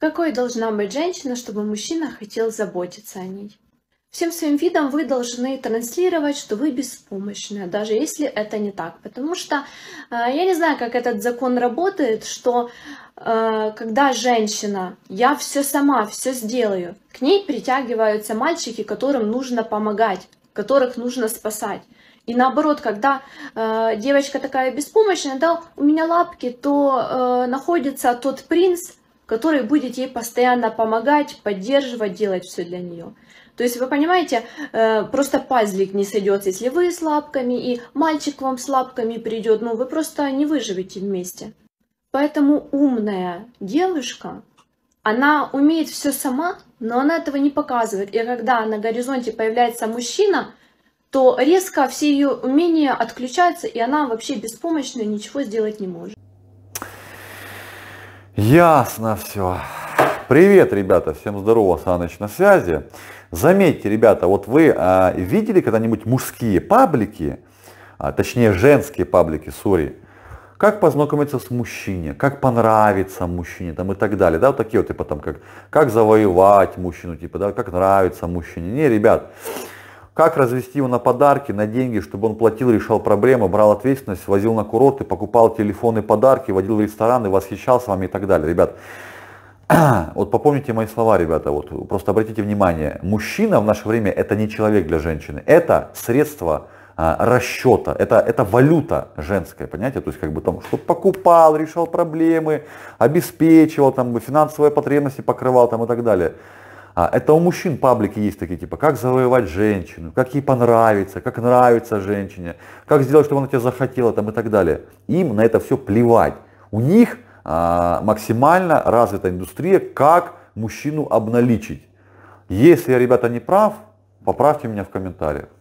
Какой должна быть женщина, чтобы мужчина хотел заботиться о ней? Всем своим видом вы должны транслировать, что вы беспомощны, даже если это не так. Потому что э, я не знаю, как этот закон работает, что э, когда женщина, я все сама, все сделаю, к ней притягиваются мальчики, которым нужно помогать, которых нужно спасать. И наоборот, когда э, девочка такая беспомощная, да, у меня лапки, то э, находится тот принц, который будет ей постоянно помогать, поддерживать, делать все для нее. То есть, вы понимаете, э, просто пазлик не сойдет, если вы с лапками, и мальчик вам с лапками придет, ну, вы просто не выживете вместе. Поэтому умная девушка, она умеет все сама, но она этого не показывает. И когда на горизонте появляется мужчина, то резко все ее умения отключаются, и она вообще беспомощная, ничего сделать не может. Ясно все. Привет, ребята, всем здорово, Саныч на связи. Заметьте, ребята, вот вы а, видели когда-нибудь мужские паблики, а, точнее женские паблики, сори, как познакомиться с мужчиной, как понравиться мужчине там, и так далее, да, вот такие вот, типа там, как, как завоевать мужчину, типа, да, как нравится мужчине. Не, ребят, как развести его на подарки, на деньги, чтобы он платил, решал проблемы, брал ответственность, возил на курорты, покупал телефоны, подарки, водил в рестораны, восхищался вами и так далее. Ребят, вот попомните мои слова, ребята, вот просто обратите внимание, мужчина в наше время это не человек для женщины, это средство а, расчета, это, это валюта женская, понятие, то есть как бы там что покупал, решал проблемы, обеспечивал, там финансовые потребности покрывал там и так далее. А Это у мужчин паблики есть такие, типа, как завоевать женщину, как ей понравится, как нравится женщине, как сделать, чтобы она тебя захотела там, и так далее. Им на это все плевать. У них а, максимально развита индустрия, как мужчину обналичить. Если я, ребята, не прав, поправьте меня в комментариях.